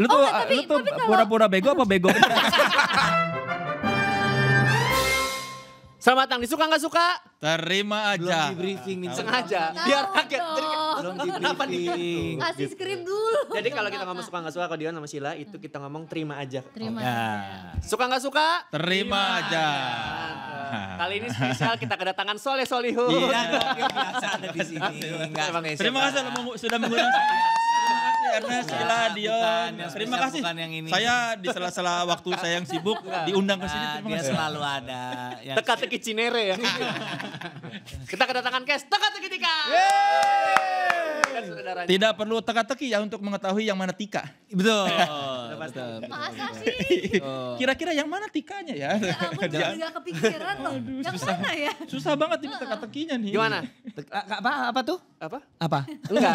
Lu tuh oh, lu tuh pura-pura bego apa bego? Selamat datang di suka nggak suka? Terima aja. Belum di briefing nih. Sengaja. Tahu Biar rakyat. Jadi, belum di briefing. Kasih gitu. skrip dulu. Jadi kalau kita ngomong suka nggak suka kalau Dion sama Sila itu kita ngomong terima aja. Terima. aja. Okay. Suka nggak suka? Terima, terima aja. aja. Kali ini spesial kita kedatangan Soleh Solihun. Iya, biasa ada di sini. Enggak, Terima kasih sudah mengundang saya. Ernest, Sila, Dion. Terima kasih. Bukan yang ini. Saya di sela-sela waktu saya yang sibuk diundang ke sini. Terima selalu ada. Teka-teki Cinere ya. Kita kedatangan cast teka-teki Tika. Kan Tidak perlu teka-teki ya untuk mengetahui yang mana Tika. Betul. Ya. betul. Kira-kira yang mana Tikanya ya? Ya ampun, kepikiran loh. Yang mana ya? Susah banget ini teka-tekinya nih. Gimana? Apa, apa tuh? Apa? Apa? Enggak.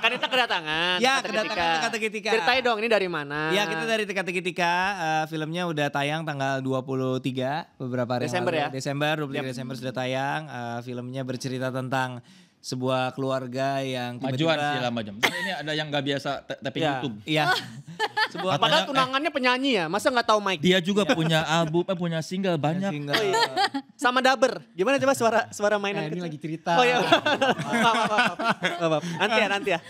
Kan kita kedatangan. Ya ya, kedatangan teka-teki Tika. Ceritain dong ini dari mana? Ya, kita dari teka-teki Tika. Uh, eh, filmnya udah tayang tanggal 23 beberapa hari Desember lalu. ya. Desember 23 yep. Desember sudah tayang. Uh, filmnya bercerita tentang sebuah keluarga yang tiba-tiba majuan sih lah majuan. Ini ada yang nggak biasa tapi ya, YouTube. Iya. Oh. sebuah padahal eh, tunangannya penyanyi ya, masa nggak tahu Mike? Dia juga punya album, eh, punya single banyak. Single. Oh, iya. Sama Daber. Gimana coba suara suara eh, mainan? Eh, ini lagi cerita. Oh iya. nanti ya, nanti ya.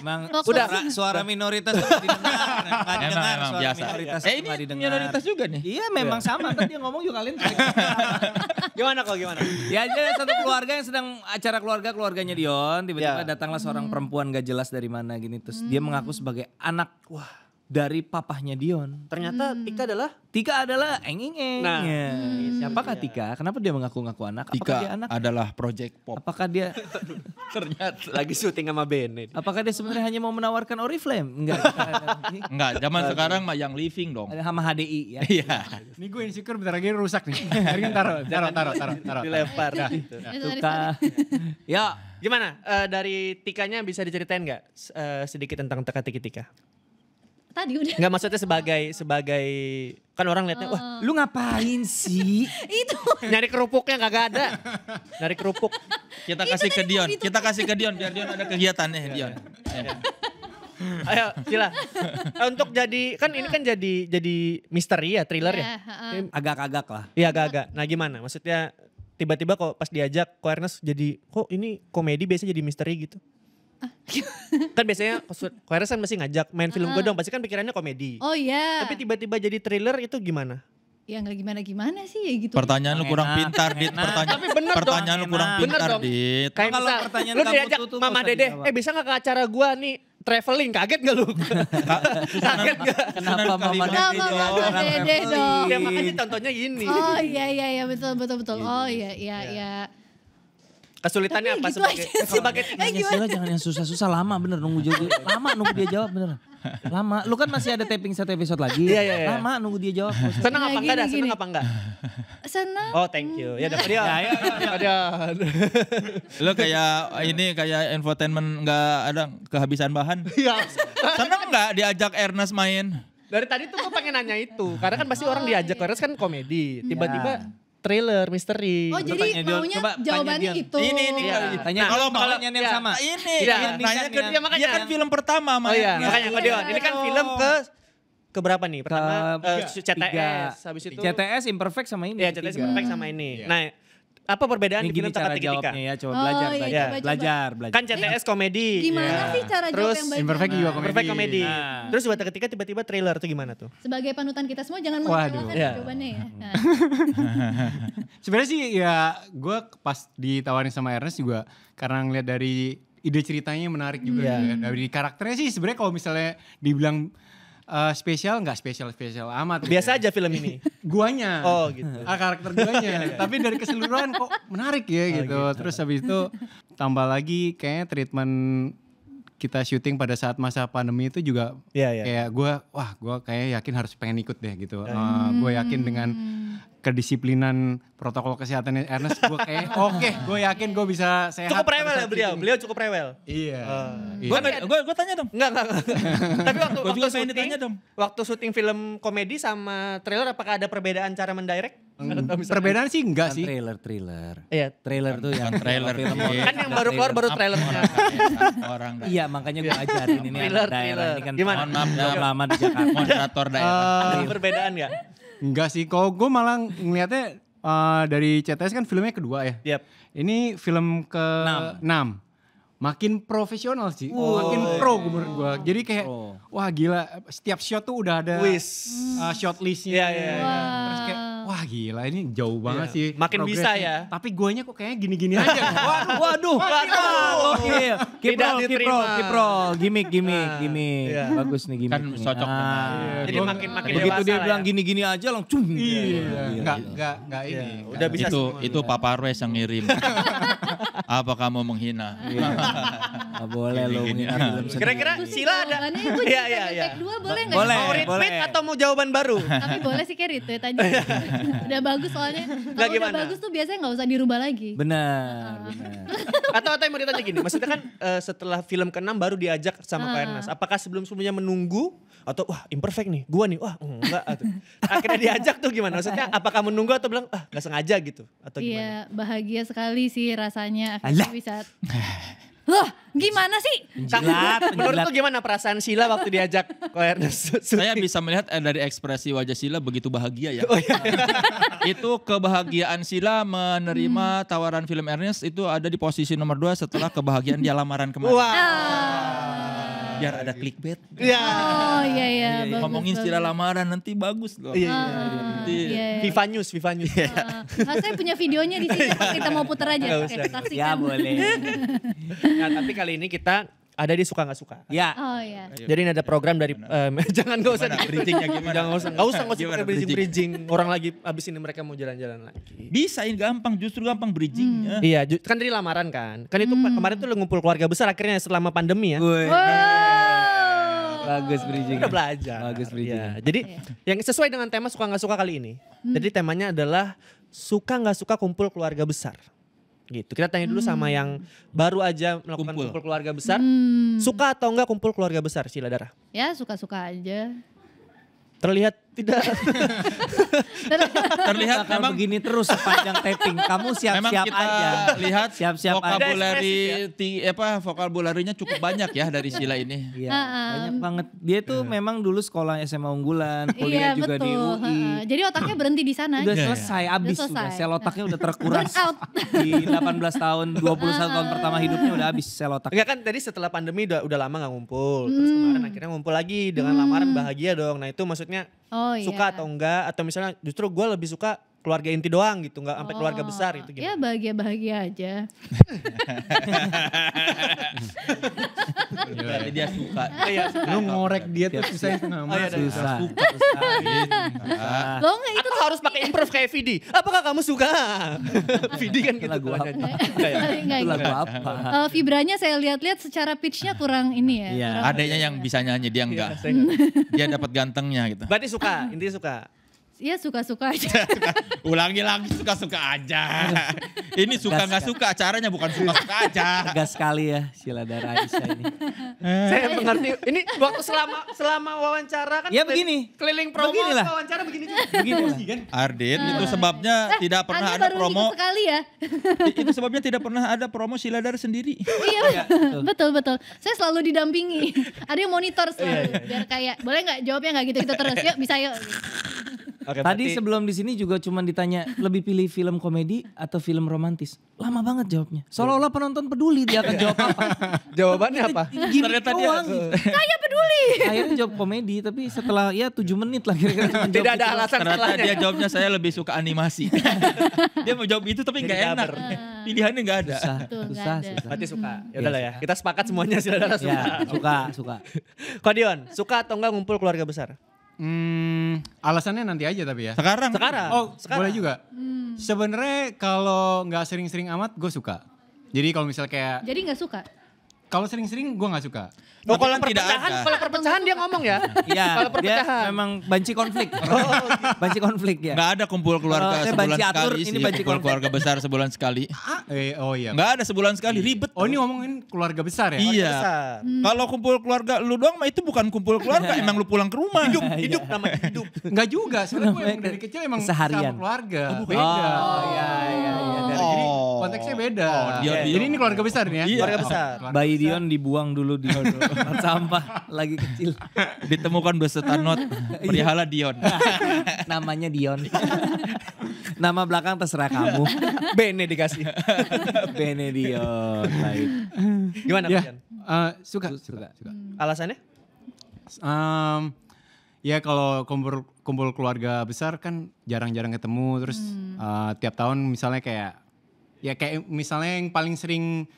Emang Udah. suara, suara minoritas itu didengar. Enggak didengar emang, suara biasa. minoritas. Eh ini didengar. minoritas juga nih. Iya, memang iya. sama. Tadi dia ngomong juga kalian. gimana kok, gimana? Ya aja satu keluarga yang sedang acara keluarga keluarganya Dion, tiba-tiba yeah. datanglah seorang perempuan gak jelas dari mana gini terus hmm. dia mengaku sebagai anak. Wah dari papahnya Dion. Ternyata hmm. Tika adalah Tika adalah enging eng. Nah, ya. hmm. siapakah iya. Tika? Kenapa dia mengaku-ngaku anak? Tika Apakah dia anak? adalah project pop. Apakah dia ternyata lagi syuting sama Ben? Apakah dia sebenarnya hanya mau menawarkan Oriflame? Enggak. Enggak, zaman sekarang mah yang living dong. Sama HDI ya. Iya. Ini gue insecure bentar lagi rusak nih. ini taruh, taruh, taruh, taruh, taruh. Dilempar. Nah, Tika. Gitu. Ya, gimana? Uh, dari Tikanya bisa diceritain nggak uh, sedikit tentang teka-teki Tika? tadi udah. Enggak maksudnya sebagai sebagai kan orang lihatnya wah oh. lu ngapain sih? itu. Nyari kerupuknya kagak ada. Nyari kerupuk. Kita kasih ke Dion. Itu. Kita kasih ke Dion biar Dion ada kegiatan eh Dion. Iya. Ayo, sila. Untuk jadi kan ini kan jadi jadi misteri ya, thriller ya. Iya, agak-agak lah. Iya, agak-agak. Nah, gimana? Maksudnya tiba-tiba kok pas diajak kok Ernest jadi kok ini komedi biasanya jadi misteri gitu kan biasanya Koeres kan masih ngajak main film uh. gue dong pasti kan pikirannya komedi oh iya yeah. tapi tiba-tiba jadi thriller itu gimana ya nggak gimana gimana sih ya gitu pertanyaan lu kurang pintar enak. dit pertanyaan tapi bener pertanyaan dong, lu kurang enak. pintar bener dit kayak kalau pertanyaan lu diajak tuh, mama dede eh bisa nggak ke acara gua nih traveling kaget gak lu kaget gak kenapa mama dede dong mama dede dong ya makanya contohnya ini oh iya iya iya betul betul betul iya, iya. oh iya iya iya, iya. Kesulitannya apa gitu sebagai sebagai eh, Sila jangan yang susah-susah lama bener nunggu juga. Lama nunggu dia jawab bener. Lama. Lu kan masih ada taping satu episode lagi. Iya, iya, iya. Lama nunggu dia jawab. Senang apa nah, enggak Senang apa enggak? Senang. Oh, thank you. Ya dapat dia. Ya, ya, ya, ya. Lu kayak ini kayak infotainment enggak ada kehabisan bahan. Iya. Senang enggak diajak Ernest main? Dari tadi tuh gue pengen nanya itu. Karena kan pasti orang diajak Ernest kan komedi. Iya. Tiba-tiba thriller, misteri. Oh, jadi Coba maunya Coba jawabannya tanya itu. Ini ini ya. kalau tanya kalau kalau iya. Iya. Iya. yang ya. sama. Ini, ya. ini nanya ke dia makanya. Dia kan film pertama Oh iya, makanya kok Dion. Ini kan film ke ke berapa nih? Pertama ke, uh, eh, CTS, tiga. habis itu CTS Imperfect sama ini. Iya, CTS Imperfect sama ini. Yeah. Nah, apa perbedaan ini film teka-teki tika? Ya, coba oh, belajar, iya, belajar, coba, belajar, coba. belajar. Kan CTS eh, komedi. Gimana yeah. sih cara Terus, jawab yang baik? Imperfect juga komedi. Imperfect komedi. Nah. Terus buat ketika tiba-tiba trailer tuh gimana tuh? Sebagai panutan kita semua jangan mengecewakan yeah. jawabannya ya. Nah. Sebenarnya sih ya gue pas ditawarin sama Ernest juga karena ngeliat dari ide ceritanya menarik juga hmm. ya. Dari karakternya sih sebenarnya kalau misalnya dibilang uh, spesial nggak spesial spesial amat. Gitu Biasa gitu. aja film ini. guanya. Oh gitu. Ah, karakter guanya. Iya, iya, iya. Tapi dari keseluruhan kok menarik ya oh, gitu. gitu. Terus habis itu tambah lagi kayak treatment kita syuting pada saat masa pandemi itu juga yeah, yeah. kayak gue wah gue kayak yakin harus pengen ikut deh gitu. Yeah. Uh, gue yakin dengan kedisiplinan protokol kesehatan Ernest gue kayak oke okay, gue yakin gue bisa sehat cukup rewel ya beliau beliau cukup rewel iya gue gue gue tanya dong enggak enggak, tapi waktu gua juga syuting tanya dong waktu syuting film komedi sama trailer apakah ada perbedaan cara mendirect perbedaan sih enggak kan sih trailer trailer iya trailer tuh yang trailer film iya. kan yang baru keluar baru trailer orang iya, iya makanya gue ajarin ini trailer, daerah ini kan gimana maaf lama di Jakarta moderator daerah perbedaan enggak Enggak sih, kok gue malah ngeliatnya uh, dari CTS kan filmnya kedua ya. Yep. Ini film ke enam makin profesional sih, oh, makin pro gue menurut gue. Jadi kayak oh. wah gila, setiap shot tuh udah ada Wiss. uh, shot listnya. Yeah, yeah, yeah. Wow. Terus kayak wah gila ini jauh banget yeah. sih. Makin bisa ya. Tapi guanya kok kayaknya gini-gini aja. waduh, waduh. waduh. Gokil. Kiprol, kiprol, kiprol. Gimik, gimik, nah, gimik. Yeah. Bagus nih gimik. Kan cocok. Kan? Ah, yeah. Iya, jadi makin makin Begitu dia bilang ya. gini-gini aja langsung. Iya. Enggak, iya. enggak, enggak iya. ini. Udah bisa. Itu itu Papa Rwes yang ngirim. Apa kamu menghina? Iya. Gak boleh lo menghina film sendiri. Kira-kira Sila ada. Iya, iya, iya. Dua boleh gak? Boleh, mau retweet atau mau jawaban baru? Tapi boleh sih kayak retweet aja. Iya. udah bagus soalnya. Kalau udah bagus tuh biasanya nggak usah dirubah lagi. Benar, benar. Atau atau yang mau ditanya gini, maksudnya kan eh, setelah film ke-6 baru diajak sama Pak Ernas. Apakah sebelum-sebelumnya menunggu atau wah imperfect nih, gua nih, wah enggak. Akhirnya diajak tuh gimana? Maksudnya apakah menunggu atau bilang ah gak sengaja gitu atau iya, gimana? Iya bahagia sekali sih rasanya akhirnya Alah. bisa Loh, gimana sih? Menjilat, Menurut tuh gimana perasaan Sila waktu diajak awareness? Saya bisa melihat eh, dari ekspresi wajah Sila begitu bahagia ya. Oh, iya. itu kebahagiaan Sila menerima hmm. tawaran film Ernest itu ada di posisi nomor dua setelah kebahagiaan dia lamaran kemarin. Wow. Ah biar ada clickbait. Iya. Oh iya iya. iya, iya. Ngomongin istilah lamaran nanti bagus loh. Iya. iya. Viva ah, iya. News, Viva News. Iya. saya punya videonya di sini kita mau putar aja. Saksikan. Ya boleh. Nah tapi kali ini kita ada di suka nggak suka. Ya. Oh iya. Jadi ini ada program dari um, jangan gak usah bridgingnya gimana? Jangan usah gak usah gak usah bridging bridging. Orang lagi abis ini mereka mau jalan-jalan lagi. Bisa ini gampang justru gampang bridgingnya. Hmm. Ya. Iya kan dari lamaran kan. Kan itu hmm. kemarin tuh lo ngumpul keluarga besar akhirnya selama pandemi ya. Bagus bridging. Udah belajar. Bagus bridging. Ya, jadi iya. yang sesuai dengan tema suka nggak suka kali ini. Hmm. Jadi temanya adalah suka nggak suka kumpul keluarga besar gitu. Kita tanya dulu hmm. sama yang baru aja melakukan kumpul, kumpul keluarga besar. Hmm. Suka atau enggak kumpul keluarga besar Sila Darah? Ya suka-suka aja. Terlihat tidak terlihat Bakal memang begini terus sepanjang taping. Kamu siap-siap aja. Lihat siap-siap vocabulary ya? tinggi apa vokal vocabularinya cukup banyak ya dari Sila ini. Iya, banyak banget. Dia tuh uh. memang dulu sekolah SMA unggulan, iya, kuliah iya, juga betul. di UI. Jadi otaknya berhenti di sana. Udah selesai abis udah, selesai. udah. Sel otaknya udah terkuras. di 18 tahun, 21 tahun pertama hidupnya udah abis sel otak. Enggak kan tadi setelah pandemi udah udah lama nggak ngumpul. Terus hmm. kemarin akhirnya ngumpul lagi dengan lamaran hmm. bahagia dong. Nah, itu maksudnya Oh, suka iya. atau enggak atau misalnya justru gue lebih suka keluarga inti doang gitu, nggak sampai oh, keluarga besar itu gitu Ya bahagia-bahagia aja. Iya. Berarti dia suka. Oh, iya, suka. Lu ngorek dia tuh susah nama. Oh, iya, susah. Suka. Lo nggak itu harus pakai improv kayak Vidi. Apakah kamu suka? Vidi kan gitu. Lagu apa? Itu lagu apa? Iya, iya. Eh, vibranya saya lihat-lihat secara pitchnya kurang ini ya. Iya. Adanya yang ya. bisa nyanyi dia enggak. Dia dapat gantengnya gitu. Berarti suka, intinya suka. Iya suka-suka aja. Ulangi lagi suka-suka aja. ini suka nggak suka caranya bukan suka-suka aja. Tegas sekali ya sila darah Aisyah ini. Eh. Saya mengerti. Ini waktu selama selama wawancara kan. Ya begini. Keliling promo Beginilah. wawancara begini juga. Begini iya kan. Ardit itu ah. sebabnya eh, tidak pernah ada promo. sekali ya. itu sebabnya tidak pernah ada promo sila dari sendiri. iya, iya betul betul. Saya selalu didampingi. Ada yang monitor selalu iya, biar kayak boleh nggak jawabnya nggak gitu-gitu terus. Yuk bisa yuk. Okay, Tadi berarti... sebelum di sini juga cuma ditanya lebih pilih film komedi atau film romantis. Lama banget jawabnya. Seolah-olah penonton peduli dia akan jawab apa. Jawabannya apa? Gini Ternyata doang. Dia, gitu. Saya peduli. Akhirnya jawab komedi tapi setelah ya 7 menit lah kira-kira. Tidak ada alasan Ternyata dia jawabnya saya lebih suka animasi. dia mau jawab itu tapi nggak enak. Ah. Pilihannya nggak ada. Susah, susah, susah. Berarti suka. Hmm. Ya lah ya. Iya, Kita sepakat semuanya sih Ya, suka, suka. Kodion, suka atau enggak ngumpul keluarga besar? Hmm, alasannya nanti aja tapi ya. Sekarang. Sekarang. Oh, sekarang. boleh juga. Hmm. Sebenarnya kalau nggak sering-sering amat, gue suka. Jadi kalau misal kayak. Jadi nggak suka? Kalau sering-sering gue nggak suka. Oh, kalau perpecahan, kalau perpecahan dia ngomong ya. Iya. kalau perpecahan. Dia memang banci konflik. oh, iya. banci konflik ya. Gak ada kumpul keluarga oh, sebulan banci atur, sekali ini Banci kumpul keluarga besar sebulan sekali. Ah, eh, oh iya. Gak ada sebulan sekali iya. ribet. Oh ini ngomongin keluarga besar ya? Iya. Hmm. Kalau kumpul keluarga lu doang mah itu bukan kumpul keluarga. Iya. emang lu pulang ke rumah. Hidup, hidup namanya hidup. Gak juga. Sebenarnya gue emang dari kecil emang seharian. sama keluarga. Oh, beda. Oh. oh iya iya. iya. Jadi konteksnya beda. Oh, dia, Jadi ini keluarga besar nih ya? Iya. Keluarga besar. Bayi Dion dibuang dulu di sampah lagi kecil. Ditemukan beserta not iya. perihala Dion. Namanya Dion. Nama belakang terserah kamu. Bene dikasih. Bene Dion. Baik. Gimana ya, Pak uh, eh, suka, suka, suka, suka. Alasannya? Um, ya kalau kumpul kumpul keluarga besar kan jarang-jarang ketemu terus hmm. uh, tiap tahun misalnya kayak ya kayak misalnya yang paling sering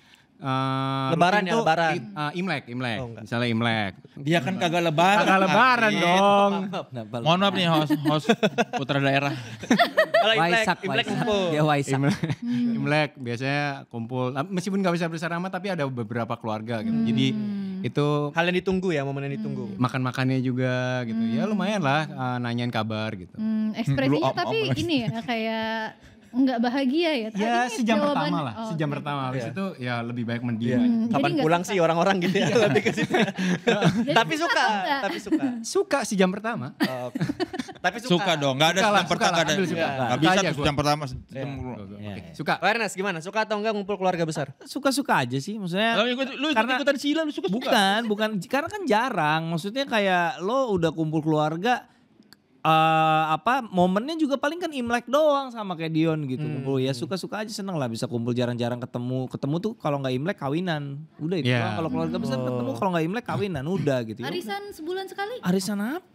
Uh, lebaran ya lebaran. Uh, Imlek, Imlek. Oh, Misalnya Imlek. Dia kan kagak lebaran. Kagak lebaran nah, dong. Mohon maaf nih host, host putra daerah. Imlek, Waisak, Imlek kumpul. ya Waisak. Imlek, Imlek biasanya kumpul. Nah, meskipun gak bisa besar nama, tapi ada beberapa keluarga gitu. Hmm. Jadi itu hal yang ditunggu ya momen yang ditunggu hmm. makan makannya juga gitu ya, hmm. ya lumayan lah uh, nanyain kabar gitu hmm, hmm ekspresinya tapi ini ya kayak nggak bahagia ya? Ya sejam jawaban. pertama lah, oh, sejam okay. pertama. Habis yeah. itu ya lebih baik mendiam. Iya. Hmm, Kapan pulang suka. sih orang-orang gitu ya? Iya. lebih ke situ. tapi suka, tapi suka. Suka sejam pertama. Oh, tapi suka. Suka dong, nggak ada sejam pertama. nggak ada. Gak bisa sejam pertama. Suka. Iya. Ernest gimana? Suka atau enggak ngumpul keluarga besar? Suka-suka aja sih, maksudnya. Lu ikutan sila, lu suka-suka. Bukan, bukan. Karena kan jarang. Maksudnya kayak lo udah kumpul keluarga, uh, apa momennya juga paling kan Imlek doang sama kayak Dion gitu hmm. kumpul ya suka-suka hmm. aja seneng lah bisa kumpul jarang-jarang ketemu ketemu tuh kalau nggak Imlek kawinan udah itu ya. kalau keluarga besar oh. ketemu kalau nggak Imlek kawinan udah gitu ya arisan sebulan sekali arisan apa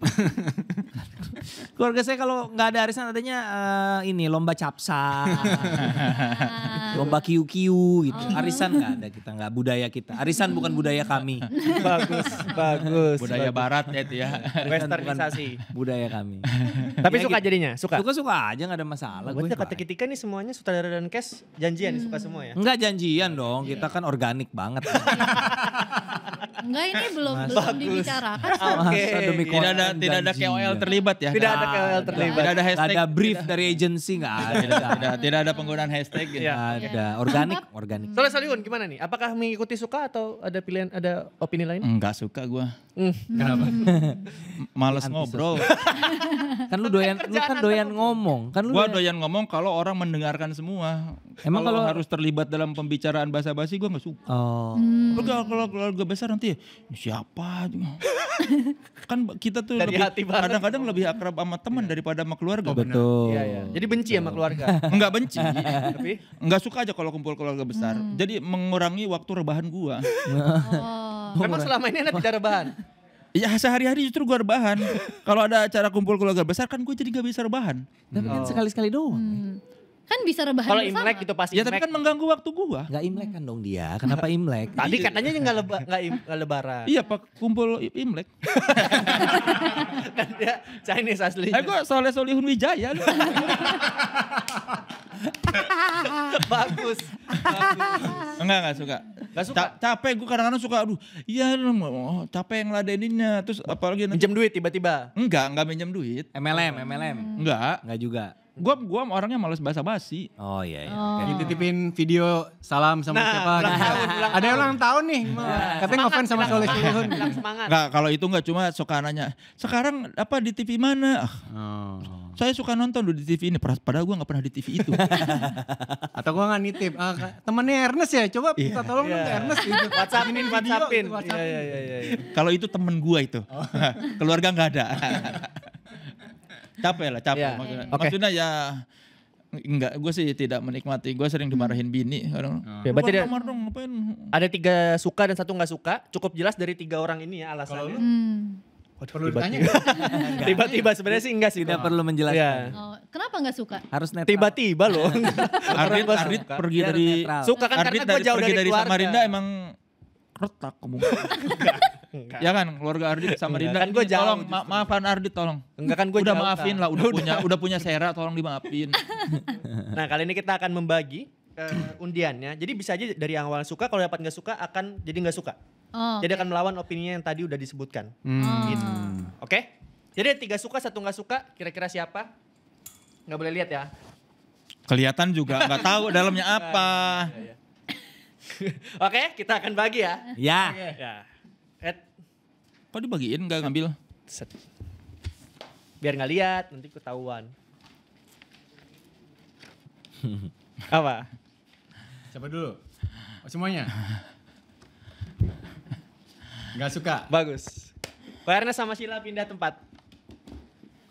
keluarga saya kalau nggak ada arisan adanya uh, ini lomba capsa ah. lomba kiu kiu gitu oh. arisan nggak ada kita nggak budaya kita arisan bukan budaya kami bagus bagus budaya bagus. barat ya itu ya westernisasi budaya kami nih. Tapi ya, suka gitu. jadinya, suka. Suka suka aja nggak ada masalah. Buat kata ketika nih semuanya sutradara dan cast janjian hmm. suka semua ya. Enggak janjian dong, iya. kita kan organik banget. Enggak ini belum Mas, belum bagus. dibicarakan. Oke. Okay. Tidak ada tidak ada KOL terlibat ya. Tidak ada KOL terlibat. Tidak ada hashtag. Tidak ada brief tidak. dari agency enggak ada. tidak, tidak ada penggunaan hashtag gitu. Tidak iya. ada. Organik, organik. Soalnya Saliun gimana nih? Apakah mengikuti suka atau ada pilihan ada opini lain? Enggak suka gua. Mm. Kenapa? Males ngobrol. kan lu doyan lu kan doyan ngomong. Kan lu Gua doyan ngomong kalau orang mendengarkan semua. Emang kalau, harus terlibat dalam pembicaraan bahasa basi gue nggak suka. Oh. Hmm. Kalau kalau keluarga besar nanti ya, siapa? kan kita tuh Dari lebih kadang-kadang lebih akrab sama teman yeah. daripada sama keluarga. Oh, betul. Iya, iya. Jadi benci betul. sama keluarga. Enggak benci, tapi enggak suka aja kalau kumpul keluarga besar. Hmm. Jadi mengurangi waktu rebahan gue. oh. Memang selama ini anak tidak rebahan. Ya sehari-hari justru gue rebahan. Kalau ada acara kumpul keluarga besar kan gue jadi gak bisa rebahan. Tapi kan oh. sekali-sekali doang. Hmm. Kan bisa rebahan Kalau Imlek gitu pasti Ya tapi kan mengganggu waktu gua. Gak Imlek kan dong dia. Kenapa Imlek? Tadi iya. katanya nggak leba, gak im, gak lebaran. Iya pak kumpul Imlek. kan dia Chinese asli. Aku soalnya eh, Soleh Solihun Wijaya lu. bagus. Enggak enggak suka. Enggak suka. capek gue kadang-kadang suka aduh, iya oh, capek yang ladeninnya. Terus apalagi minjem duit tiba-tiba. Enggak, enggak minjem duit. MLM, MLM. Enggak. Enggak juga. Gua gua orangnya males basa-basi. Oh iya iya. Oh. Okay. Dititipin video salam sama nah, siapa ulang gitu. Tahun, ulang Ada tahun. ulang tahun nih. Nah, Katanya ngefans sama Soleh Solihun. Enggak, kalau itu enggak cuma suka nanya, "Sekarang apa di TV mana?" Ah. Oh. Saya suka nonton di TV ini, padahal gue gak pernah di TV itu. Atau gue gak nitip, uh, temennya Ernest ya, coba iya. minta yeah. tolong yeah. Ernest. Gitu. WhatsAppin, WhatsAppin. Gitu, WhatsAppin. Yeah, iya, iya, Kalau itu temen gue itu, oh. keluarga gak ada. capek lah capek yeah. maksudnya okay. maksudnya ya enggak gue sih tidak menikmati gue sering dimarahin bini orang hmm. ya, berarti dong ada tiga suka dan satu nggak suka cukup jelas dari tiga orang ini ya alasannya hmm. tiba-tiba sebenarnya sih enggak sih tidak perlu menjelaskan ya. oh, kenapa enggak suka harus netral tiba-tiba loh Ardit Ardit pergi dari netral. suka kan Ardit karena gue jauh dari, dari Samarinda emang retak kemungkinan Enggak. Ya kan keluarga Ardi sama Rinda. Kan gue tolong ma maafan Ardi tolong. Enggak kan gue udah jauh, maafin lah, udah punya udah punya Sera tolong dimaafin. nah, kali ini kita akan membagi uh, undiannya. Jadi bisa aja dari awal suka kalau dapat nggak suka akan jadi nggak suka. Oh, jadi akan melawan opini yang tadi udah disebutkan. Hmm. Oh. Gitu. Oke. Okay? Jadi tiga suka satu nggak suka kira-kira siapa? Nggak boleh lihat ya. Kelihatan juga nggak tahu dalamnya iya, iya. apa. Oke, okay, kita akan bagi ya. Ya. Yeah. Yeah. Ed. Kok dibagiin gak ngambil? Set. Biar nggak lihat, nanti ketahuan. Apa? Siapa dulu? Oh, semuanya? Gak suka? Bagus. Warna sama Sila pindah tempat.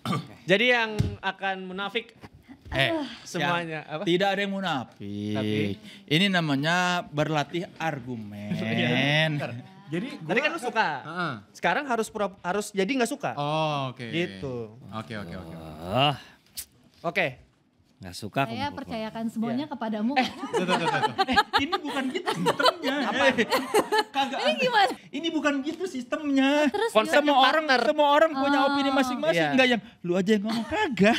Jadi yang akan munafik Eh, semuanya apa? Tidak ada yang munafik. Tapi, ini namanya berlatih argumen. Iya, iya. Jadi gua, tadi kan lu suka. Uh -uh. Sekarang harus pura, harus jadi nggak suka. Oh, oke. Okay. Gitu. Oke, oke, oke. Oke. Ah. Gak suka aku. Saya percayakan semuanya yeah. kepadamu. Eh, tuh, tuh, tuh, tuh. eh, ini bukan gitu sistemnya. Apa? Eh, kagak. Ini gimana? Ini bukan gitu sistemnya. Terus Konsep semua orang semua orang oh. punya opini masing-masing, enggak iya. yang lu aja yang ngomong kagak.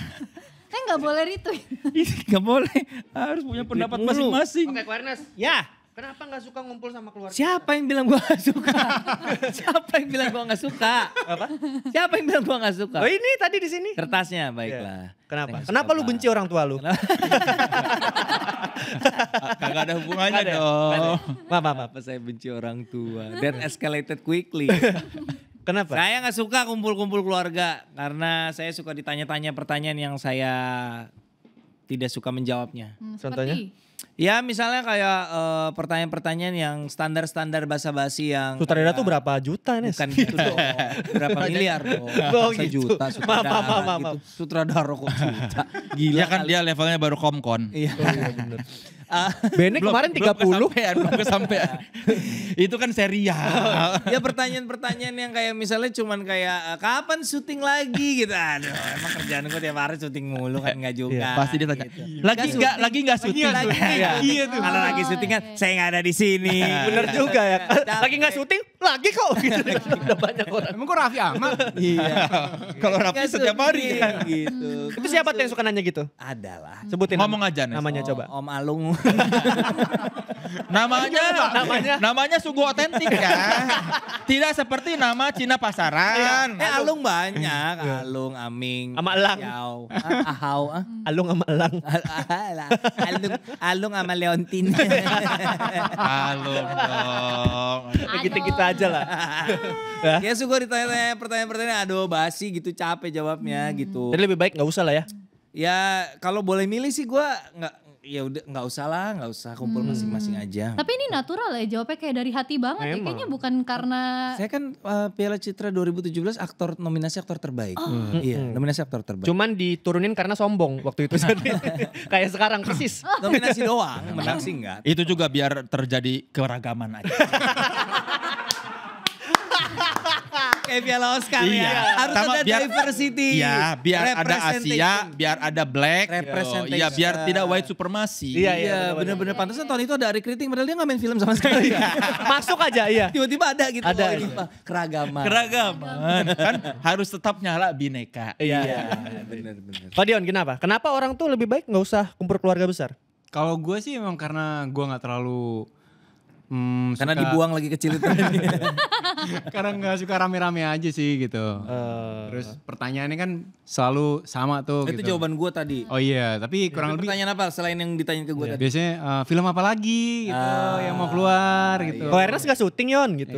Kan gak boleh itu. Ini gak boleh. Harus punya pendapat masing-masing. Oke, okay, Ya. Kenapa nggak suka ngumpul sama keluarga? Siapa yang bilang gue gak suka? Siapa yang bilang gue gak suka? Apa? Siapa yang bilang gue gak suka? Oh ini tadi di sini. Kertasnya baiklah. Yeah. Kenapa? Kenapa Kenapa lu benci orang tua lu? Kagak ada hubungannya ada, dong. Maaf, maaf, maaf. Saya benci orang tua. That escalated quickly. Kenapa? Saya nggak suka kumpul-kumpul keluarga karena saya suka ditanya-tanya pertanyaan yang saya tidak suka menjawabnya. Hmm, Contohnya? Seperti? Ya misalnya kayak uh, pertanyaan-pertanyaan yang standar-standar basa-basi yang sutradara tuh berapa juta nih? Bukan gitu. gitu dong. berapa miliar dong. Oh, gitu. Juta sutradara. ma, ma, ma, ma. Gitu. Sutradara kok juta. Iya Gila. Ya kan kali. dia levelnya baru komkon. Iya. Oh, iya Ah. Bene kemarin tiga puluh kesampean, belum itu kan serial. Oh, ya pertanyaan-pertanyaan yang kayak misalnya cuman kayak eh, kapan syuting lagi gitu. Aduh, emang kerjaan gue tiap hari syuting mulu kan nggak juga. Ya, pasti dia tanya. Gitu. Lagi nggak lagi nggak syuting. Lagi, iya, iya tuh. Kalau lagi syuting kan saya nggak ada di sini. Bener juga ya. Lagi nggak syuting, lagi kok gitu. Udah banyak orang. Emang kok Raffi Ahmad? Iya. Kalau Raffi setiap hari gitu. Itu siapa yang suka nanya gitu? Adalah. Sebutin. Ngomong aja nih. Namanya coba. Om Alung. namanya namanya namanya sungguh otentik ya. Tidak seperti nama Cina pasaran. Iya. Eh, alung banyak, iya. alung, aming, sama elang. Yau, ahau, ah. Alung sama elang. alung, alung sama Leontin. alung dong. Kita-kita aja lah. ya, ya sungguh ditanya-tanya pertanyaan-pertanyaan, aduh basi gitu capek jawabnya hmm. gitu. Jadi lebih baik nggak usah lah ya. Ya kalau boleh milih sih gue nggak ya udah nggak usah lah nggak usah kumpul hmm. masing-masing aja tapi ini natural ya jawabnya kayak dari hati banget ya kayaknya bukan karena saya kan uh, Piala Citra 2017 aktor nominasi aktor terbaik oh. hmm. iya hmm. nominasi aktor terbaik cuman diturunin karena sombong waktu itu kayak sekarang persis nominasi doang menang sih enggak itu juga biar terjadi keragaman aja Kayak piala Oscar ya. iya. ya. Harus Tama, ada biar, diversity. Iya, biar ada Asia, biar ada black. Representation. Iya, biar tidak white supremacy. Iya, iya. iya bener-bener pantesan tahun itu ada Ari Kriting, padahal dia gak main film sama sekali. Iya. Masuk aja, iya. Tiba-tiba ada gitu. Ada. Iya. Keragaman. Keragaman. Kan harus tetap nyala bineka. Iya, bener-bener. Pak Dion, kenapa? Kenapa orang tuh lebih baik gak usah kumpul keluarga besar? Kalau gue sih emang karena gue nggak terlalu Hmm, Karena suka... dibuang lagi kecil itu. Karena nggak suka rame-rame aja sih gitu. Uh. Terus pertanyaannya kan selalu sama tuh. Itu gitu. jawaban gue tadi. Oh iya, tapi kurang lebih. Pertanyaan apa selain yang ditanya ke gue iya. tadi? Biasanya uh, film apa lagi gitu uh... yang mau keluar iya. gitu. Iya. Oh Ernest gak syuting Yon gitu.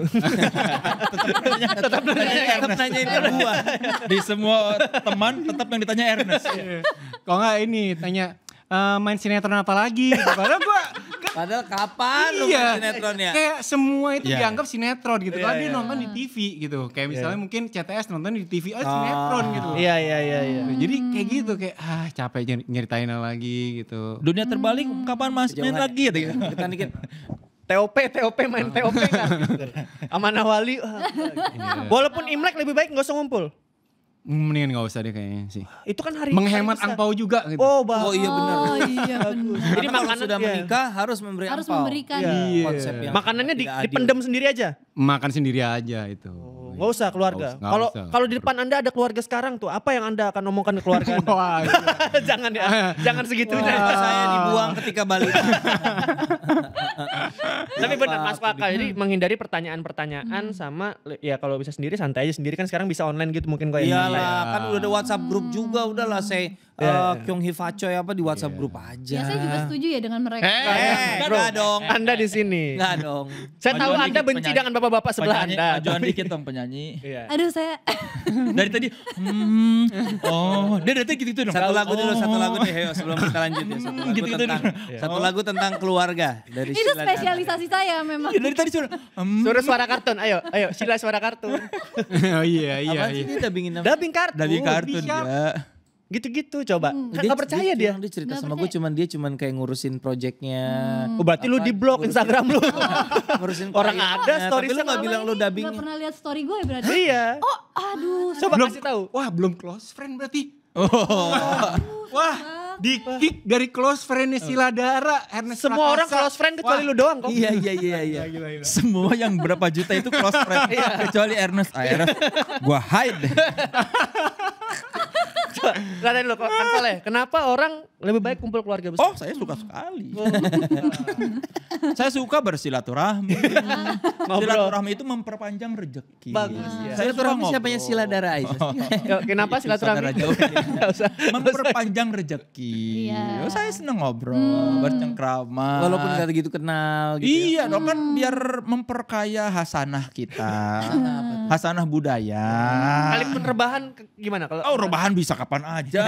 tetap nanya Ernest. Tetap nanyain gue. Di semua teman tetap yang ditanya Ernest. Iya. Kalau nggak ini tanya Eh, main sinetron apa lagi? Gitu. Padahal gue kan Padahal kapan iya, lu main iya, sinetron ya? Kayak semua itu yeah. dianggap sinetron gitu. Yeah, iya, Kalau yeah. nonton di TV gitu. Kayak misalnya yeah. mungkin CTS nonton di TV, oh, ah, oh ah. sinetron gitu. Iya, iya, iya. iya. Gitu. Jadi kayak gitu kayak ah capek nyeritain lagi gitu. Dunia terbalik hmm. kapan mas main ya? lagi ya? Kita dikit. TOP, TOP main TOP kan. Gitu. Amanah Wali. Walaupun Imlek lebih baik gak usah ngumpul. Mendingan gak usah deh kayaknya sih. Itu kan hari menghemat hari angpau juga gitu. Oh, bah. oh iya benar. Oh iya benar. Jadi makanan sudah iya. menikah harus memberi harus angpau. memberikan. iya. Konsep yang Makanannya di, dipendem sendiri aja makan sendiri aja itu. Oh, nggak usah keluarga. Kalau kalau di depan anda ada keluarga sekarang tuh, apa yang anda akan omongkan ke keluarga anda? Wah, iya. jangan ya, jangan segitu Saya dibuang ketika balik. Tapi benar mas Pakal, jadi menghindari pertanyaan-pertanyaan hmm. sama ya kalau bisa sendiri santai aja sendiri kan sekarang bisa online gitu mungkin kok. Ya. Iyalah, ya. kan udah ada WhatsApp grup juga, udahlah saya yeah. Iya, uh, iya. Kyung Hee Facoy ya, apa di iya, WhatsApp yeah. grup aja. Ya saya juga setuju ya dengan mereka. Eh, hey, bro, enggak dong. Anda di sini. Enggak dong. Saya tahu Anda benci penyanyi. dengan bapak-bapak sebelah penyanyi, Anda. Ajuan dikit dong penyanyi. Iya. Aduh saya. dari tadi, hmm, oh, dia dari tadi gitu-gitu dong. Satu lagu dulu, oh. satu lagu nih, ayo sebelum kita lanjut ya. Satu lagu gitu -gitu tentang, dulu. satu lagu tentang keluarga. Dari Itu spesialisasi saya memang. Ya, dari tadi suruh. hmm. suara suara kartun, ayo, ayo, sila suara kartun. oh iya, iya. Apa sih ini dubbing? Dubbing kartun. Dubbing kartun, ya gitu-gitu coba hmm. dia, gak percaya dia, dia. dia cerita gak sama gue cuman dia cuman kayak ngurusin projectnya hmm. oh, berarti lu di blog Instagram lu ngurusin orang ada story lu gak bilang lu dubbing gak pernah lihat story gue ya, berarti iya oh aduh coba belum, kasih tahu wah belum close friend berarti oh. wah di kick dari close friend oh. si Dara, Ernest Semua Rakasa. orang close friend kecuali Wah. lu doang kok. Iya iya iya iya. Semua yang berapa juta itu close friend iya. kecuali Ernest. Ah, Ernest. Gua hide. Coba ada dulu kan Soleh. Ya. Kenapa orang lebih baik kumpul keluarga besar? Oh, saya suka sekali. Oh. saya suka bersilaturahmi. silaturahmi itu memperpanjang rejeki Bagus. Ya. Saya iya. suka ngobrol. Siapanya sila darah aja. Kenapa silaturahmi? memperpanjang rejeki Iya. saya seneng ngobrol, hmm. bercengkrama. Walaupun gak gitu kenal gitu. Ya. Iya, dong kan hmm. biar memperkaya hasanah kita. hasanah budaya. Kali rebahan gimana kalau Oh, rebahan bisa ke kapan aja.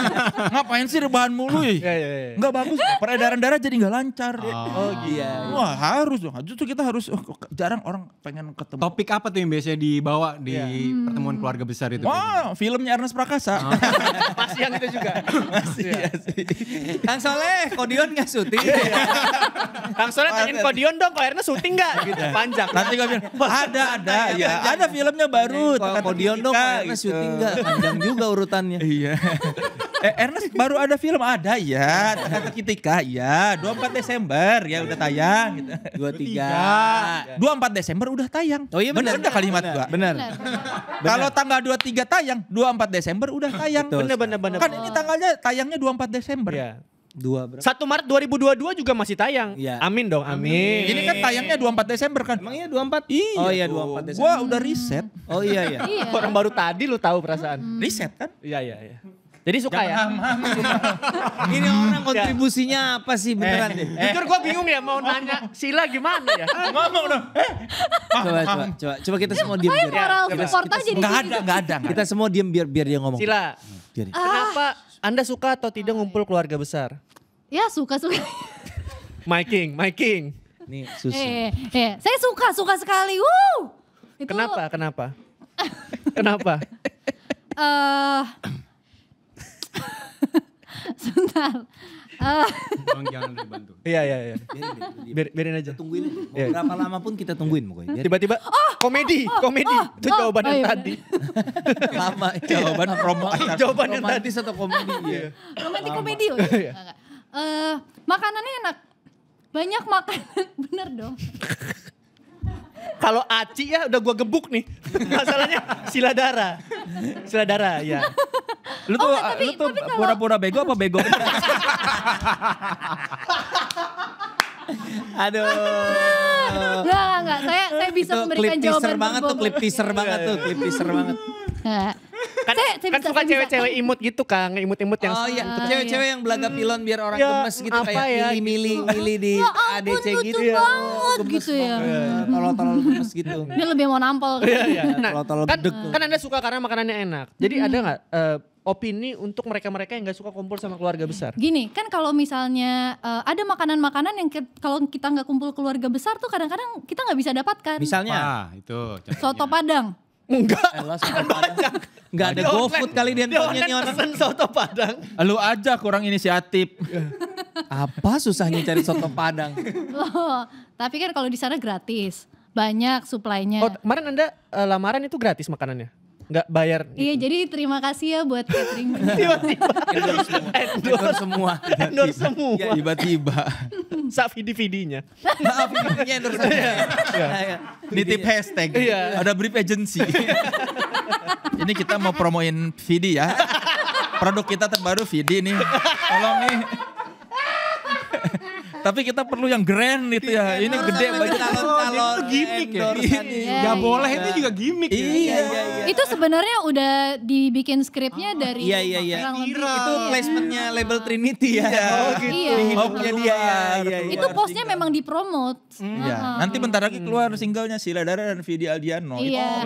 Ngapain sih rebahan mulu ya? ya, ya. Nggak bagus, peredaran darah jadi nggak lancar. Oh, oh iya. iya. Wah harus dong, justru kita harus, oh, jarang orang pengen ketemu. Topik apa tuh yang biasanya dibawa di hmm. pertemuan keluarga besar itu? Wah filmnya Ernest Prakasa. Oh. Pasti yang itu juga. Masih ya. sih. Kang Soleh, Kodion nggak syuting? Iya. Kang Soleh tanyain Kodion dong, kalau Ernest syuting nggak? Gitu. Gitu, panjang. Nanti gue bilang, ada, ada. Ya, ada filmnya baru. Kodion dong, kalau Ernest gitu. syuting nggak? Panjang juga urutannya filmnya. Iya. eh, Ernest baru ada film ada ya. Ketika ya 24 Desember ya udah tayang gitu. 23. 24 Desember udah tayang. Oh iya benar. Benar kalimat gua. Benar. Kalau tanggal 23 tayang, 24 Desember udah tayang. Benar benar benar. Kan ini tanggalnya tayangnya 24 Desember. Iya. Dua berapa? 1 Maret 2022 juga masih tayang. Ya. Amin dong, amin. amin. Ini kan tayangnya 24 Desember kan? Emang iya 24? Iya. Oh iya 24 empat Desember. Gua udah riset. Oh iya iya. iya. Orang baru tadi lu tahu perasaan. -hmm. Riset kan? Iya iya iya. Jadi suka Jangan ya. Ham, ham, Ini orang kontribusinya ya. apa sih eh, beneran eh, deh. Eh. gue bingung ya mau nanya Sila gimana ya. Ngomong dong. Eh. Coba, coba, coba, coba kita semua diem biar. Ya, kita, ada kita, kita, kita, kita, kita, biar kita, kita, kita, kita, biar kita, anda suka atau tidak ngumpul keluarga besar? Ya suka suka. my king, my king. Nih susah. Eh, eh, eh. Saya suka suka sekali. Woo. Itu... Kenapa? Kenapa? kenapa? Eh, uh, jangan dibantu. Iya iya iya. Biarin, aja. tungguin iya. berapa lama pun kita tungguin pokoknya. Tiba-tiba oh, oh komedi, oh, komedi. Oh, itu jawaban yang oh, iya, tadi. lama iya. jawaban romantis. jawaban yang tadi satu komedi. Iya. Romantis komedi. Iya. Eh, makanannya enak. Banyak makanan, bener dong. Kalau aci ya udah gua gebuk nih. Masalahnya sila darah. Sila darah ya. Lu tuh oh, tapi, lu tuh pura-pura bego apa bego? Aduh. Enggak, enggak, enggak. Saya saya bisa itu memberikan clip jawaban. Clip teaser banget tuh, clip teaser banget tuh, clip teaser banget kan, saya, saya kan bisa, suka cewek-cewek imut gitu kan, imut-imut yang Oh iya, oh, cewek-cewek iya. yang belaga hmm. pilon biar orang ya, gemes gitu kayak ya, milih-milih gitu. milih di ya, ampun, ADC gitu. Ya banget gitu ya. ya. terlalu iya. gemes gitu. Dia lebih mau nampol iya, nah, kan. terlalu kan, kan Anda suka karena makanannya enak. Jadi ada nggak eh, opini untuk mereka-mereka yang nggak suka kumpul sama keluarga besar? Gini, kan kalau misalnya uh, ada makanan-makanan yang ke, kalau kita nggak kumpul keluarga besar tuh kadang-kadang kita nggak bisa dapatkan. Misalnya, Wah, itu contohnya. soto padang. Enggak. Elah, banyak. Enggak ada GoFood kali dia nontonnya nih orang. Pesen soto Padang. Lu aja kurang inisiatif. Apa susahnya cari soto Padang? Loh, tapi kan kalau di sana gratis. Banyak suplainya. Oh, kemarin Anda uh, lamaran itu gratis makanannya? nggak bayar. Iya, gitu. Iya, jadi terima kasih ya buat catering. tiba-tiba. endorse semua. Endorse semua. Ya, tiba-tiba. Saat video-videonya. Maaf, videonya endorse saya. Iya. Nitip hashtag. Iya. Ada brief agency. Ini kita mau promoin video ya. Produk kita terbaru video nih. Tolong nih. Tapi kita perlu yang grand itu ya. Iya, ini iya, gede banget. Kalau itu gimmick ya. Iya. Gak boleh itu juga gimmick ya. Iya. Itu sebenarnya udah dibikin skripnya oh, dari Iya iya iya. Itu placementnya label Trinity ya. Oh gitu. Iya. Iya. Itu postnya memang dipromote. Hmm, iya. Nanti bentar lagi hmm. keluar singlenya Sila Dara dan Vidi Aldiano. Iya.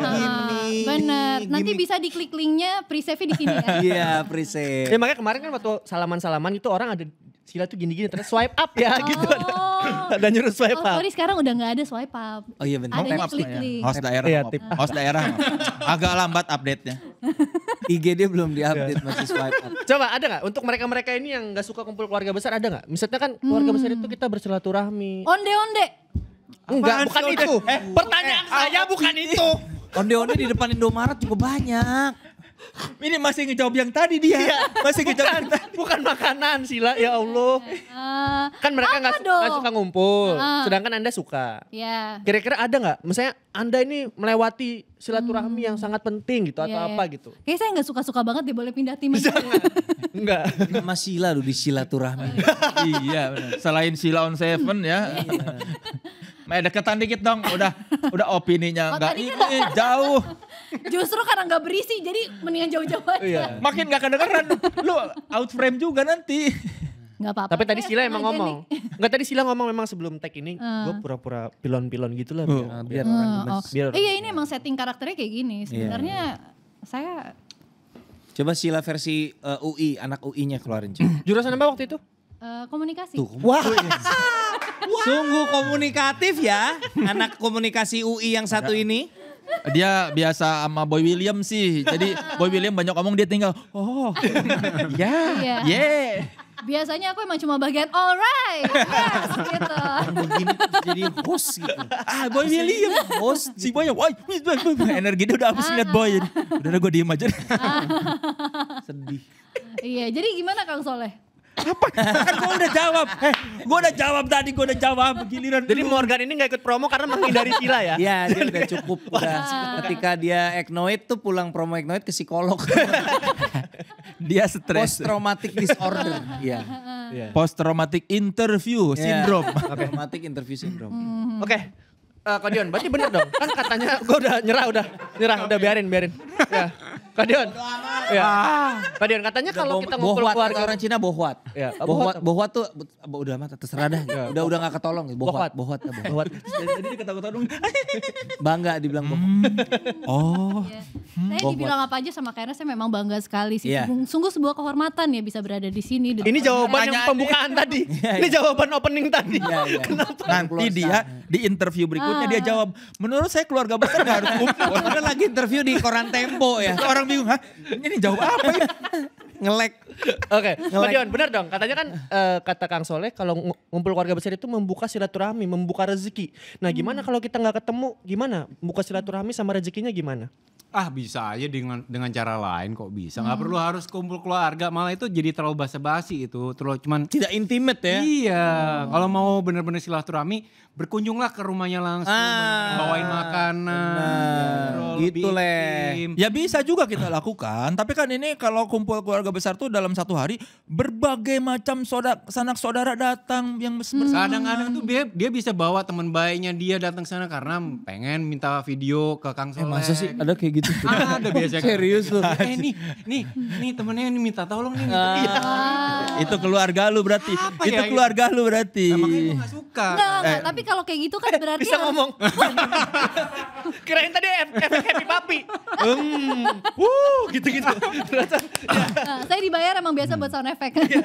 Benar. Nanti bisa diklik linknya pre-save di sini ya. Iya, pre-save. Ya makanya kemarin kan waktu salaman-salaman itu orang ada Sila tuh gini-gini terus swipe up ya oh. gitu. Ada, ada nyuruh swipe oh, up. Sorry oh, sekarang udah nggak ada swipe up. Oh iya benar. Ada ya. klik klik. Host daerah. Iya, tip. Host daerah. Agak lambat update-nya. IG dia belum diupdate iya. masih swipe up. Coba ada nggak untuk mereka-mereka ini yang nggak suka kumpul keluarga besar ada nggak? Misalnya kan keluarga hmm. besar itu hmm. kita bersilaturahmi. Onde onde. Enggak, bukan itu. Eh, pertanyaan eh, eh saya bukan itu. Onde-onde di depan Indomaret juga banyak. Ini masih ngejawab yang tadi dia. Iya. Masih ngejawab bukan, tadi. Bukan makanan Sila, ya Allah. Uh, kan mereka nggak suka, suka ngumpul. Uh, sedangkan Anda suka. kira Kira-kira ada nggak? Misalnya Anda ini melewati silaturahmi hmm. yang sangat penting gitu yeah, atau yeah. Iya. apa gitu. Kayaknya saya nggak suka-suka banget dia boleh pindah tim. Jangan. Enggak. Nama Sila dulu di silaturahmi. iya benar. Selain Sila on Seven ya. Iya, iya. Main deketan dikit dong. Udah udah opininya enggak oh, kan ini jauh. Justru karena nggak berisi jadi mendingan jauh-jauh aja. Iya. Makin nggak kedengeran. Lu out frame juga nanti. Gak apa-apa. Tapi tadi Sila emang ngomong. Enggak tadi Sila ngomong memang sebelum tag ini uh. Eh. gue pura-pura pilon-pilon gitu lah biar, uh. biar, uh. Orang oh. biar oh, Iya ini emang setting karakternya kayak gini. Iya. Sebenarnya yeah. saya Coba Sila versi uh, eh, UI, anak UI-nya keluarin. Jurusan apa waktu itu? Uh, komunikasi. Tuh, Wah. Wah. Sungguh komunikatif ya anak komunikasi UI yang satu ini dia biasa sama Boy William sih. Jadi Boy William banyak ngomong dia tinggal oh. Ya. Yeah, yeah. Biasanya aku emang cuma bagian alright. Yes gitu. jadi host gitu. Ah, Boy William host. Si Boy, woi, energi dia udah habis lihat ah. Boy. Udah gue diem aja. Ah. Sedih. Iya, jadi gimana Kang Soleh? Apa? Kan gue udah jawab. Eh, gue udah jawab tadi, gue udah jawab. Giliran Jadi dulu. Morgan ini gak ikut promo karena menghindari Sila ya? Iya, dia udah cukup. Udah. Ketika dia eknoid tuh pulang promo eknoid ke psikolog. dia stres. Post traumatic disorder. Iya. yeah. Post traumatic interview yeah. syndrome. Okay. Traumatic interview syndrome. Hmm. Oke. Okay. Uh, eh, Kodion, berarti bener dong. Kan katanya gue udah nyerah, udah nyerah, udah biarin, biarin. Ya. Kodion. Ya. Ah. Pak Dion katanya kalau kita ngumpul bohwat, keluarga orang Cina bohwat. Ya. Bohwat, bohwat tuh udah mata terserah dah. Ya. Udah udah gak ketolong bohwat. Bohwat, bohwat. bohwat. Jadi diketawa-ketawa dong. Bangga dibilang bohwat. Oh. Ya. Hmm. dibilang apa aja sama Karena saya memang bangga sekali sih. Yeah. Sungguh, sebuah kehormatan ya bisa berada di sini. Ini jawaban yang pembukaan tadi. Ini jawaban opening tadi. Kenapa? Nanti dia di interview berikutnya dia jawab, menurut saya keluarga besar gak harus kumpul. Ada lagi interview di koran Tempo ya. Orang bingung, hah? Ini jawab apa ya? Ngelek. Oke, okay. Dion benar dong. Katanya kan uh, kata Kang Soleh kalau ngumpul keluarga besar itu membuka silaturahmi, membuka rezeki. Nah gimana hmm. kalau kita nggak ketemu? Gimana? Buka silaturahmi sama rezekinya gimana? ah bisa aja dengan dengan cara lain kok bisa nggak hmm. perlu harus kumpul keluarga malah itu jadi terlalu basa-basi itu terlalu cuman tidak intimate ya iya oh. kalau mau benar-benar silaturahmi berkunjunglah ke rumahnya langsung ah, bawain makanan bener. gitu leh ya bisa juga kita lakukan tapi kan ini kalau kumpul keluarga besar tuh dalam satu hari berbagai macam sodak, sanak saudara datang yang hmm. bersamaan kadang-kadang tuh dia, dia bisa bawa teman baiknya dia datang sana karena pengen minta video ke Kang Soleh eh, masa sih ada kayak gitu. Ah, ada biasanya. Serius lu. Eh nih, nih, nih temennya ini minta tolong nih. Ah. ah. Itu keluarga lu berarti. Apa itu ya? ya? keluarga lu berarti. Nah, makanya gue gak suka. Enggak, eh. tapi kalau kayak gitu kan eh, berarti. Bisa ngomong. Kirain tadi efek happy papi. Hmm, wuh gitu-gitu. Ya. nah, saya dibayar emang biasa buat sound effect. Iya,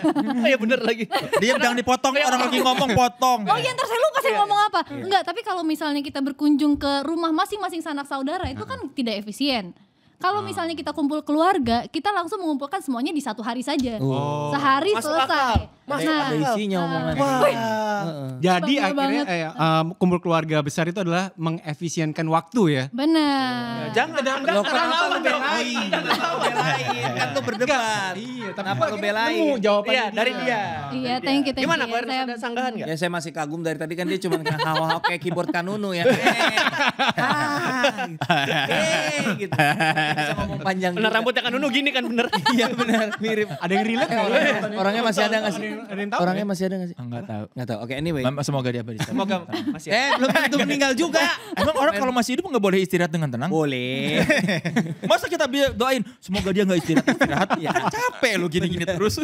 iya bener lagi. Dia jangan dipotong orang lagi ngomong potong. Oh iya ntar saya lupa saya iya. ngomong apa. Enggak, iya. tapi kalau misalnya kita berkunjung ke rumah masing-masing sanak saudara itu kan tidak efisien Bien. Kalau hmm. misalnya kita kumpul keluarga, kita langsung mengumpulkan semuanya di satu hari saja. Oh. Sehari Masuk selesai. Akal. Masuk nah, ada isinya nah. omongannya. Wah. Wah. Jadi Bangga akhirnya banget. eh, um, kumpul keluarga besar itu adalah mengefisienkan waktu ya. Benar. Ya, jangan jangan jangan lawan belain. Belain kan tuh berdebat. Iya, tapi apa lu belain? Jawabannya iya, dari dia. Iya, thank you thank Gimana Pak ada sanggahan enggak? Ya saya masih kagum dari tadi kan dia cuma hawa-hawa kayak keyboard kanunu ya. Eh, gitu. ngomong panjang. Bener rambutnya kan Nunu gini kan bener. iya benar, mirip. Ada yang relate eh, orangnya, masih ada gak sih? Orangnya masih ada gak sih? Enggak tahu. Enggak tahu. Oke, anyway. Semoga dia beristirahat. Semoga masih Eh, belum tentu meninggal juga. Emang orang kalau masih hidup enggak boleh istirahat dengan tenang? Boleh. Masa kita doain semoga dia enggak istirahat Iya, capek lu gini-gini terus.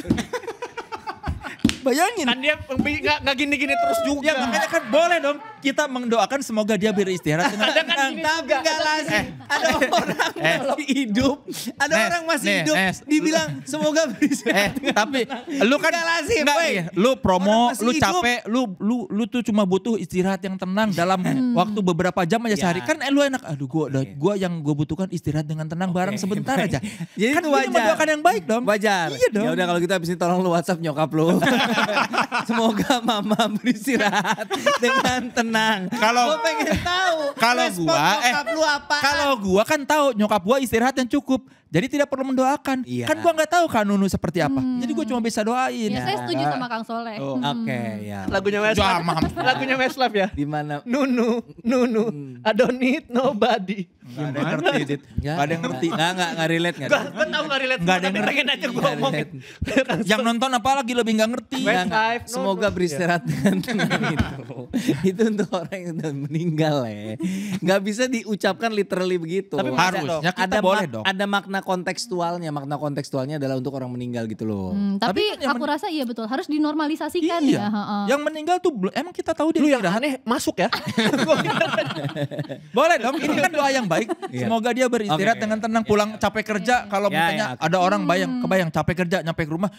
Bayangin. Kan dia nggak gini-gini terus juga. Ya makanya kan boleh dong kita mendoakan semoga dia beristirahat. ada kan gini tapi nggak lazim. Eh. Ada orang eh, eh. masih hidup. Ada Nes, orang masih nih, hidup. Nes, dibilang semoga beristirahat. Eh, tapi lu kan Gak lazim. Enggak, iya, lu promo, lu capek, hidup. lu lu lu tuh cuma butuh istirahat yang tenang dalam hmm. waktu beberapa jam aja ya. sehari. Kan eh, lu enak. Aduh gue udah, gua yang gue butuhkan istirahat dengan tenang okay. bareng sebentar aja. Jadi kan itu wajar. mendoakan yang baik dong. Wajar. Iya dong. Ya udah kalau kita gitu habis ini tolong lu WhatsApp nyokap lu. Semoga mama beristirahat dengan tenang. Kalau gue pengen tahu. Kalau gua eh lu apa? Kalau gua kan tahu nyokap gua istirahat yang cukup. Jadi tidak perlu mendoakan. Iya. Kan gua nggak tahu kan Nunu seperti apa. Hmm. Jadi gua cuma bisa doain. Ya, ya. saya setuju sama Kang Soleh. Oh, hmm. Oke, okay, ya. Lagunya Westlife. Lagunya Westlife ya. Di mana? Nunu, Nunu. Hmm. I don't need nobody. Gak ada yang ngerti, Dit. Gak ada yang ngerti. Gak, gak, gak relate. Gak, gue tau gak relate. Gak ada yang ngerti. Pengen aja gue ngomong. Yang nonton apalagi lebih gak ngerti. Semoga beristirahat iya. dengan itu. Itu untuk orang yang udah meninggal ya. Gak bisa diucapkan literally begitu. Tapi harusnya kita boleh dong. Ada makna makna kontekstualnya, makna kontekstualnya adalah untuk orang meninggal gitu loh. Hmm, tapi, tapi kan aku rasa iya betul, harus dinormalisasikan iya. ya. Ha -ha. Yang meninggal tuh emang kita tahu dia. Lu yang aneh masuk ya. Boleh dong, ini kan doa yang baik. Iya. Semoga dia beristirahat okay. dengan tenang, pulang capek kerja. Iya. Kalau iya, misalnya ada orang hmm. bayang, kebayang capek kerja, nyampe ke rumah,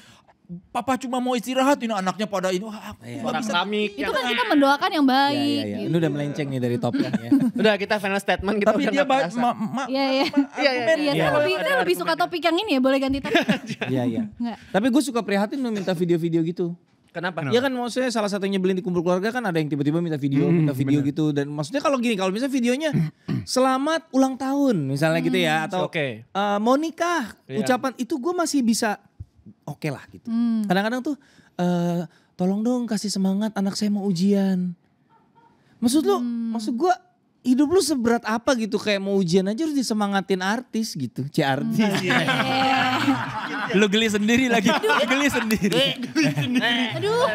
papa cuma mau istirahat ini anaknya pada ini wah aku ya. bisa itu kan kita mendoakan yang baik ya, ya, ya. Gitu. ini udah melenceng nih dari topik ya udah kita final statement kita gitu. tapi dia baik ma, ma, ya, ya. Iya, iya, iya. Tapi iya, iya, lebih, lebih suka iya. topik yang ini ya boleh ganti topik iya iya tapi gue suka prihatin minta video-video gitu Kenapa? Kenapa? Ya kan maksudnya salah satunya beli di kumpul keluarga kan ada yang tiba-tiba minta video, hmm, minta video bener. gitu. Dan maksudnya kalau gini, kalau misalnya videonya selamat ulang tahun misalnya hmm. gitu ya. Hmm. Atau okay. uh, eh, mau nikah, yeah. ucapan itu gue masih bisa oke okay lah gitu. kadang hmm. Kadang-kadang tuh uh, tolong dong kasih semangat anak saya mau ujian. Maksud lu, hmm. maksud gua hidup lu seberat apa gitu kayak mau ujian aja harus disemangatin artis gitu, C artis. Hmm. Yeah. Ya. lu geli sendiri lagi, geli sendiri. Geli sendiri. Aduh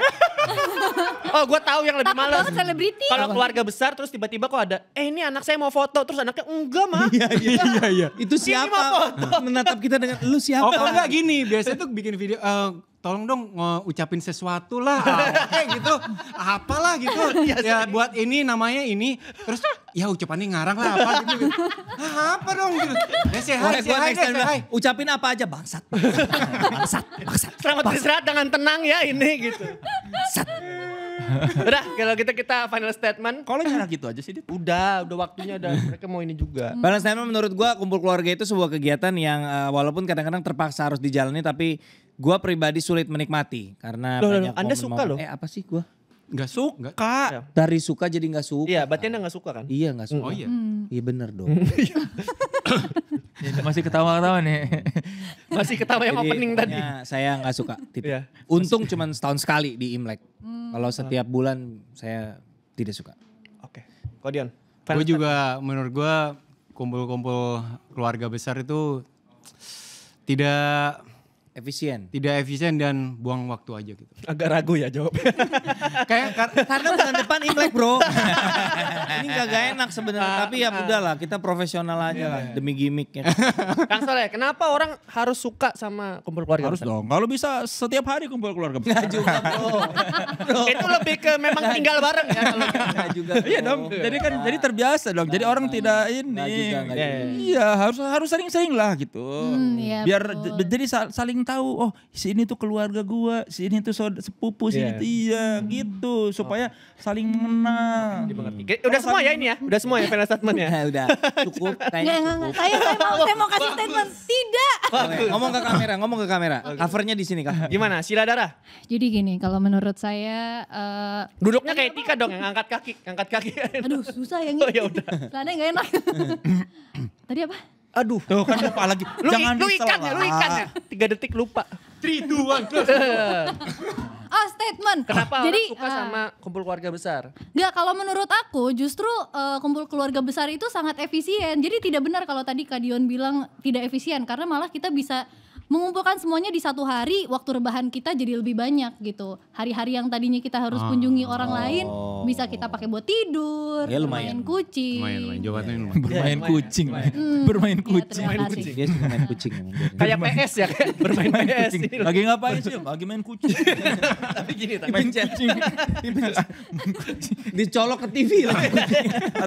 oh gue tahu yang lebih Takut selebriti. Kalau keluarga besar terus tiba-tiba kok ada, eh ini anak saya mau foto. Terus anaknya, enggak mah. Iya, iya, iya. iya. Itu siapa? Menatap kita dengan, lu siapa? Oh kalau enggak gini, biasanya tuh bikin video, uh, tolong dong ngucapin sesuatu lah kayak gitu apalah gitu iya ya buat ini namanya ini terus ya ucapannya ngarang lah apa gitu, Ah, apa dong gitu ya hai sih hai ucapin apa aja bangsat bangsat bangsat, selamat beristirahat dengan tenang ya ini gitu bangsat udah kalau kita gitu kita final statement kalau nyerah gitu aja sih udah udah waktunya udah mereka mau ini juga final statement menurut gua kumpul keluarga itu sebuah kegiatan yang eh, walaupun kadang-kadang terpaksa harus dijalani tapi Gua pribadi sulit menikmati karena loh, banyak loh, Anda suka loh. Eh apa sih gua? Gak suka. Gak. Iya. Dari suka jadi gak suka. Iya, berarti anda gak suka kan? Iya gak suka. Oh iya. Hmm. Iya bener dong. masih ketawa-ketawa nih. masih ketawa yang jadi, opening tadi. Ya, saya gak suka. Titik. Iya. Untung cuma setahun sekali di Imlek. Hmm. Kalau setiap bulan saya tidak suka. Oke. Okay. Kau Gue juga menurut gue kumpul-kumpul keluarga besar itu tidak efisien tidak efisien dan buang waktu aja gitu agak ragu ya jawab kayak kar karena bulan depan imlek bro ini gak, gak enak sebenarnya ah, tapi ya ah. lah, kita profesional aja yeah. lah iya. demi gimmick ya kang soleh kenapa orang harus suka sama kumpul keluarga harus dong kalau bisa setiap hari kumpul keluarga besar. juga bro. bro. itu lebih ke memang tinggal bareng ya kalau gitu. juga iya dong jadi kan jadi terbiasa dong jadi nah, orang nah, tidak ini iya. iya harus harus sering-sering lah gitu hmm, iya, biar jadi saling tahu oh si ini tuh keluarga gua si ini tuh sepupu si ini iya. tuh iya gitu hmm. supaya saling mengenal hmm. udah Udah semua ya ini ya? Udah semua ya final statement ya? udah cukup Saya, mau, saya mau kasih statement. Tidak. Ngomong ke kamera, ngomong ke kamera. Covernya di sini kak. Gimana? Sila darah? Jadi gini, kalau menurut saya, eh, Duduknya kayak Tika dong yang angkat kaki, angkat kaki. aduh susah ya Oh ini. ya udah. nggak enak. Tadi apa? Aduh. Tuh kan lupa lagi. Lu, Jangan lu ikan ya, lu ikan ya. Tiga detik lupa. Three, two, one, close. Oh statement. Kenapa Jadi, orang suka uh, sama kumpul keluarga besar? Enggak, kalau menurut aku justru uh, kumpul keluarga besar itu sangat efisien. Jadi tidak benar kalau tadi Kak Dion bilang tidak efisien karena malah kita bisa mengumpulkan semuanya di satu hari waktu rebahan kita jadi lebih banyak gitu hari-hari yang tadinya kita harus oh. kunjungi ah. orang lain bisa kita pakai buat tidur ya, lumayan. bermain kucing lumayan, lumayan. jawabannya ya, ya lumayan. Ya. bermain lumayan, kucing lumayan. Hmm. Iya, bermain kucing bermain kucing dia suka main kucing kayak PS ya kayak bermain PS gitu. lagi ngapain sih lagi main kucing tapi gini tapi pencet kucing dicolok ke TV lah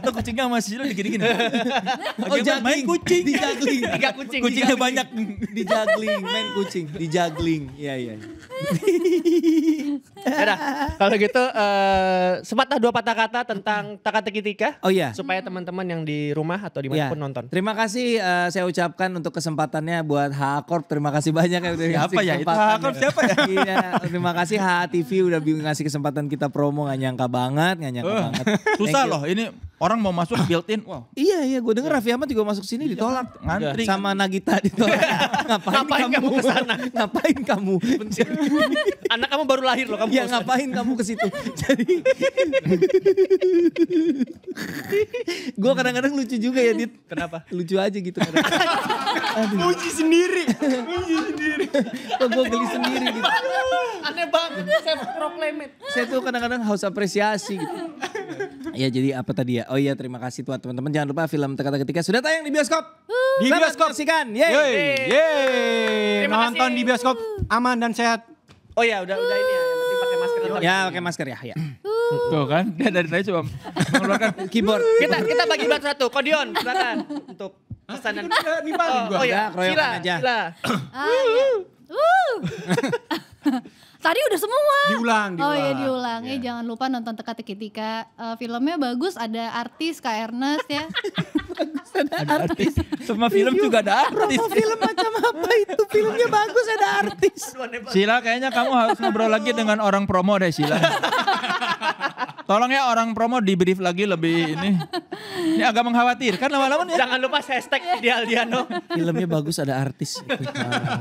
atau kucingnya masih oh, lagi gini-gini oh main kucing kucing kucingnya banyak dijagling kucing, main kucing di juggling. Iya, iya. Ada. kalau gitu uh, sepatah dua patah kata tentang teka-teki tika. Oh iya. Supaya teman-teman yang di rumah atau dimanapun ya. nonton. Terima kasih uh, saya ucapkan untuk kesempatannya buat HA Corp. Terima kasih banyak yang udah Siapa ya itu HA Corp siapa ya? iya, terima kasih HA TV udah ngasih kesempatan kita promo. Gak nyangka banget, gak nyangka uh, banget. Susah loh ini Orang mau masuk built-in, wow. Iya, iya. Gue denger iya. Raffi Ahmad juga masuk sini iya, ditolak. Kan? Ngantri. Sama Nagita ditolak. Iya. ngapain, ngapain kamu, kamu kesana? ngapain kamu? Anak kamu baru lahir loh kamu. Iya ngapain kamu ke situ? Jadi... gue kadang-kadang lucu juga ya, Dit. Kenapa? Lucu aja gitu. Muji sendiri. Muji sendiri. Kok gue geli sendiri gitu. Aneh banget. Saya proklamet. Saya tuh kadang-kadang haus apresiasi gitu Ya jadi apa tadi ya? Oh iya terima kasih buat teman-teman. Jangan lupa film Teka-Teka Ketika sudah tayang di bioskop. di bioskop sih kan. Yeay. Yeay. Nonton di bioskop aman dan sehat. Oh iya udah udah ini ya. pakai masker. Ya pakai masker ya. ya. Tuh kan, dia dari tadi coba mengeluarkan keyboard. kita kita bagi buat satu, kodion silakan untuk pesanan Ini paling oh, Oh, iya, Sila, aja. Sila. Uh, ya. Tadi udah semua. Diulang, diulang. Oh iya diulang. Yeah. Ya jangan lupa nonton Teka Teki Tika. Uh, eh, filmnya bagus, ada artis Kak Ernest ya. bagus ada, ada artis. artis. Semua iya. film juga ada artis. Promo film macam apa itu? Filmnya bagus ada artis. Sila kayaknya kamu harus ngobrol lagi dengan orang promo deh Sila. Tolong ya orang promo di brief lagi lebih ini. Ini agak mengkhawatirkan lama-lama ya. Jangan lupa hashtag Ideal Diano. Filmnya bagus ada artis.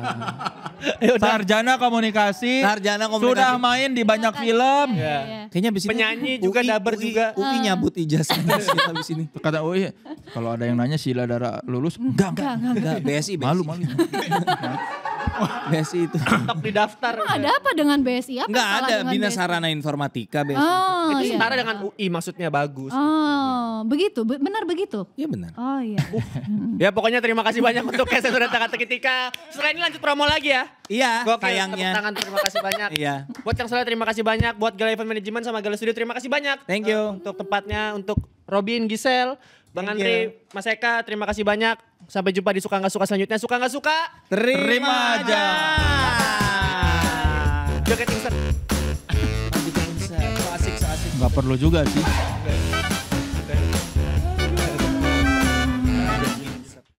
Sarjana komunikasi. Sarjana komunikasi. Sudah main di banyak film. Ya. Kayaknya abis ini penyanyi juga dabar UI, juga. UI ah. nyabut ijazahnya abis ini. Kata UI, kalau ada yang nanya Sila Dara lulus, enggak enggak enggak, enggak. BSI, BSI. Malu malu. BSI itu. Tok di daftar. Emang ada apa dengan BSI? Apa Enggak ada, Bina Sarana Informatika BSI. Oh, itu iya. setara dengan UI maksudnya bagus. Oh, begitu. Benar begitu? Iya benar. Oh iya. Uh. ya pokoknya terima kasih banyak untuk Kesen sudah Tangan Ketika. Setelah ini lanjut promo lagi ya. Iya, Gokil, sayangnya. tangan terima kasih banyak. iya. Buat yang selalu terima kasih banyak. Buat Gala Event Management sama Gala Studio terima kasih banyak. Thank you. Uh, untuk tempatnya, untuk Robin, Gisel, Bang Andri, Mas Eka, terima kasih banyak. Sampai jumpa di Suka Nggak Suka selanjutnya. Suka Nggak Suka, terima, terima aja. aja. Joget insert. Joget insert, so asik, so asik. Gak perlu juga sih.